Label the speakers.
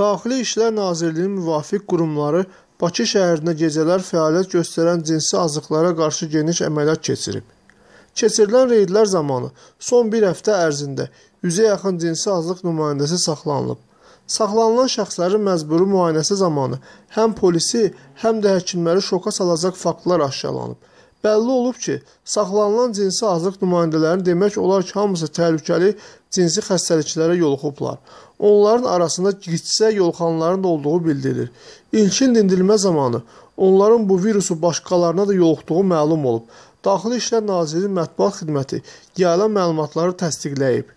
Speaker 1: Daxili İşlər Nazirliyinin müvafiq qurumları Bakı şəhərində gecələr fəaliyyət göstərən cinsi azıqlara qarşı geniş əməliyyat keçirib. Keçirilən reydlər zamanı son bir həftə ərzində 100-ə yaxın cinsi azlıq nümayəndəsi saxlanılıb. Saxlanılan şəxslərin məcburi müayinəsi zamanı həm polisi, həm də həkimləri şoka salacaq faktlar aşkarlanıb Bəlli olub ki, saxlanılan cinsi azlıq nümayəndələrinin demək olar ki, hamısı təhlükəli cinsi xəstəliklərə yoluxublar. Onların arasında qitsə yoluxanların da olduğu bildirilir. İlkin dindirilmə zamanı onların bu virusu başqalarına da yoluxduğu məlum olub. Daxili İşlər Nazirliyinin mətbuat xidməti gələn məlumatları təsdiqləyib.